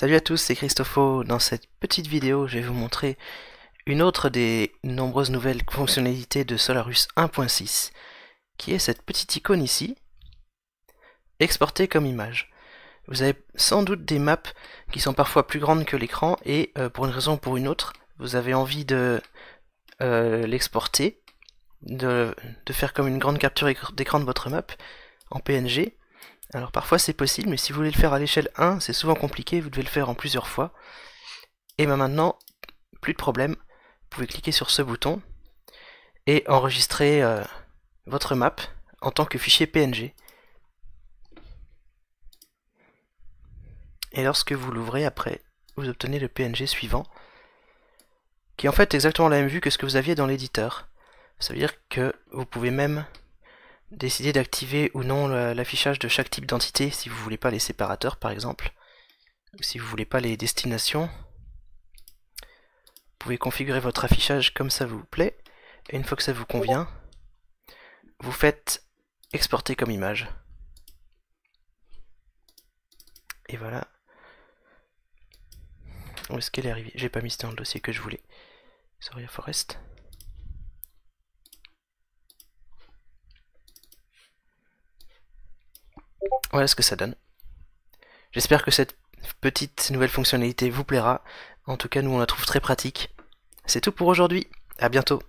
Salut à tous, c'est Christopho. Dans cette petite vidéo, je vais vous montrer une autre des nombreuses nouvelles fonctionnalités de Solarus 1.6, qui est cette petite icône ici, Exporter comme image. Vous avez sans doute des maps qui sont parfois plus grandes que l'écran, et euh, pour une raison ou pour une autre, vous avez envie de euh, l'exporter, de faire comme une grande capture d'écran de votre map en PNG, alors parfois c'est possible, mais si vous voulez le faire à l'échelle 1, c'est souvent compliqué, vous devez le faire en plusieurs fois. Et ben maintenant, plus de problème, vous pouvez cliquer sur ce bouton et enregistrer euh, votre map en tant que fichier PNG. Et lorsque vous l'ouvrez après, vous obtenez le PNG suivant, qui est en fait exactement la même vue que ce que vous aviez dans l'éditeur. Ça veut dire que vous pouvez même décider d'activer ou non l'affichage de chaque type d'entité si vous voulez pas les séparateurs par exemple ou si vous voulez pas les destinations vous pouvez configurer votre affichage comme ça vous plaît et une fois que ça vous convient vous faites exporter comme image et voilà où est-ce qu'elle est arrivée j'ai pas mis ça dans le dossier que je voulais Soria Forest Voilà ce que ça donne. J'espère que cette petite nouvelle fonctionnalité vous plaira. En tout cas, nous on la trouve très pratique. C'est tout pour aujourd'hui. À bientôt.